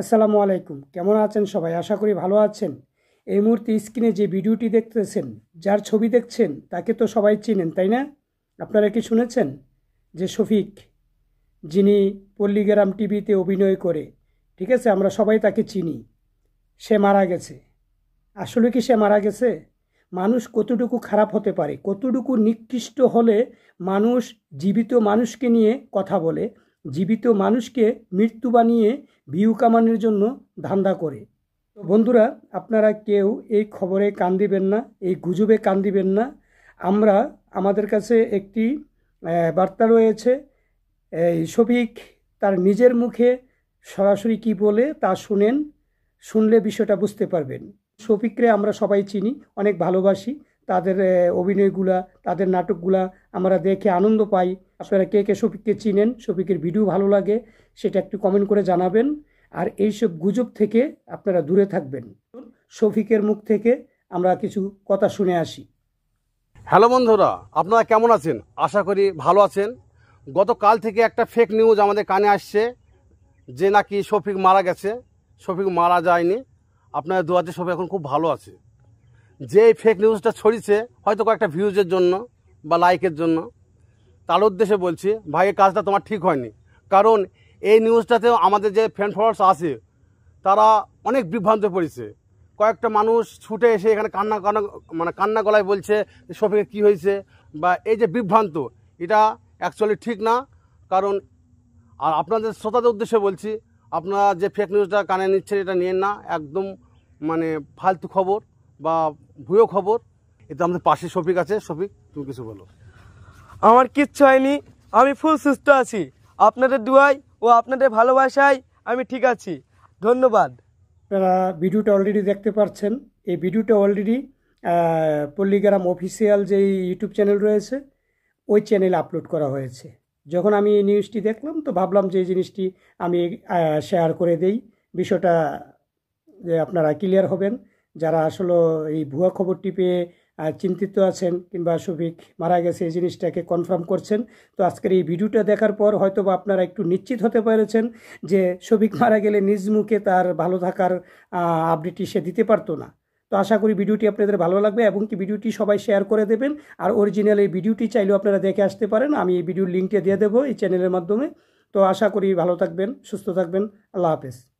আসসালামু আলাইকুম কেমন আছেন সবাই আশা করি ভালো আছেন এই মুহূর্তে স্ক্রিনে যে ভিডিওটি দেখতেছেন যার ছবি দেখছেন তাকে তো সবাই চিনেন তাই না আপনারা কি শুনেছেন যে শফিক যিনি পল্লীগ্রাম টিভিতে অভিনয় করে ঠিক আছে আমরা সবাই তাকে চিনি সে মারা গেছে আসলে কি সে মারা গেছে মানুষ কতটুকু খারাপ হতে পারে কতটুকু নিকৃষ্ট হলে মানুষ জীবিত মানুষকে নিয়ে কথা বলে জীবিত মানুষকে মৃত্যু বানিয়ে ভিউ কামানোর জন্য ধান্দা করে তো বন্ধুরা আপনারা কেউ এই খবরে কান দিবেন না এই গুজবে কান দিবেন না আমরা আমাদের কাছে একটি বার্তা রয়েছে এই শফিক তার নিজের মুখে সরাসরি কি বলে তা শুনেন শুনলে বিষয়টা বুঝতে পারবেন শফিকরে আমরা সবাই চিনি অনেক ভালোবাসি তাদের অভিনয়গুলা তাদের নাটকগুলা আমরা দেখে আনন্দ পাই আপনারা কে কে শফিককে চিনেন শফিকের ভিডিও ভালো লাগে সেটা একটু কমেন্ট করে জানাবেন আর এইসব গুজব থেকে আপনারা দূরে থাকবেন শফিকের মুখ থেকে আমরা কিছু কথা শুনে আসি হ্যালো বন্ধুরা আপনারা কেমন আছেন আশা করি ভালো আছেন গতকাল থেকে একটা ফেক নিউজ আমাদের কানে আসছে যে নাকি শফিক মারা গেছে শফিক মারা যায়নি দু দোয়াতে শফিক এখন খুব ভালো আছে যে এই ফেক নিউজটা ছড়িয়েছে হয়তো কয়েকটা ভিউজের জন্য বা লাইকের জন্য তার উদ্দেশ্যে বলছি ভাই কাজটা তোমার ঠিক হয়নি কারণ এই নিউজটাতেও আমাদের যে ফ্যান ফলোয়ার্স আছে তারা অনেক বিভ্রান্ত পড়েছে কয়েকটা মানুষ ছুটে এসে এখানে কান্না কান্না মানে কান্না গলায় বলছে সফিকে কি হয়েছে বা এই যে বিভ্রান্ত এটা অ্যাকচুয়ালি ঠিক না কারণ আর আপনাদের শ্রোতাদের উদ্দেশ্যে বলছি আপনারা যে ফেক নিউজটা কানে নিচ্ছেন এটা নিয়েন না একদম মানে ফালতু খবর বা ভুয়ো খবর এতে আমাদের পাশে শফিক আছে শফিক তুমি কিছু বলো আমার কিচ্ছু হয়নি আমি ফুল সুস্থ আছি আপনাদের দুয়াই ও আপনাদের ভালোবাসায় আমি ঠিক আছি ধন্যবাদ আপনারা ভিডিওটা অলরেডি দেখতে পাচ্ছেন এই ভিডিওটা অলরেডি পল্লীগ্রাম অফিসিয়াল যে ইউটিউব চ্যানেল রয়েছে ওই চ্যানেলে আপলোড করা হয়েছে যখন আমি এই নিউজটি দেখলাম তো ভাবলাম যে এই জিনিসটি আমি শেয়ার করে দেই বিষয়টা যে আপনারা ক্লিয়ার হবেন যারা আসলে এই ভুয়া খবরটি পেয়ে চিন্তিত আছেন কিংবা শফিক মারা গেছে এই জিনিসটাকে কনফার্ম করছেন তো আজকের এই ভিডিওটা দেখার পর হয়তো বা আপনারা একটু নিশ্চিত হতে পেরেছেন যে শফিক মারা গেলে নিজ মুখে তার ভালো থাকার আপডেটটি সে দিতে পারতো না তো আশা করি ভিডিওটি আপনাদের ভালো লাগবে এবং কি ভিডিওটি সবাই শেয়ার করে দেবেন আর অরিজিনাল এই ভিডিওটি চাইলেও আপনারা দেখে আসতে পারেন আমি এই ভিডিওর লিঙ্কটা দিয়ে দেবো এই চ্যানেলের মাধ্যমে তো আশা করি ভালো থাকবেন সুস্থ থাকবেন আল্লাহ হাফেজ